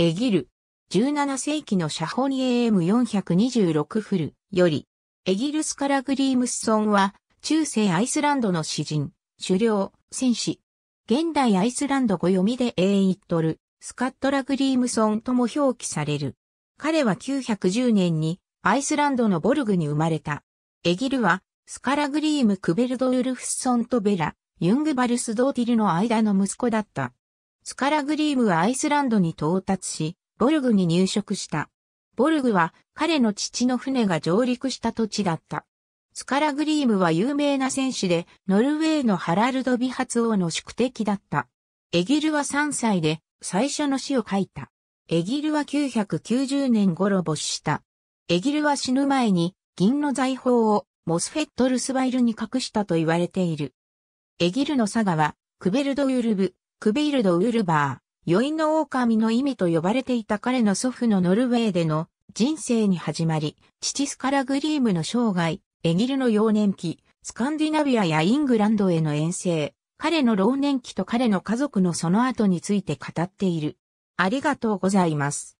エギル、17世紀のシャホニ AM426 フルより、エギルスカラグリームスソンは、中世アイスランドの詩人、狩猟、戦士。現代アイスランド語読みでエイットル、スカットラグリームソンとも表記される。彼は910年にアイスランドのボルグに生まれた。エギルは、スカラグリーム・クベルド・ウルフスソンとベラ、ユングバルス・ドーティルの間の息子だった。スカラグリームはアイスランドに到達し、ボルグに入植した。ボルグは彼の父の船が上陸した土地だった。スカラグリームは有名な戦士で、ノルウェーのハラルド・美発王の宿敵だった。エギルは3歳で最初の詩を書いた。エギルは990年頃没した。エギルは死ぬ前に銀の財宝をモスフェットルスワイルに隠したと言われている。エギルの佐賀はクベルド・ユルブ、クビールド・ウールバー、余韻の狼の意味と呼ばれていた彼の祖父のノルウェーでの人生に始まり、父スカラグリームの生涯、エギルの幼年期、スカンディナビアやイングランドへの遠征、彼の老年期と彼の家族のその後について語っている。ありがとうございます。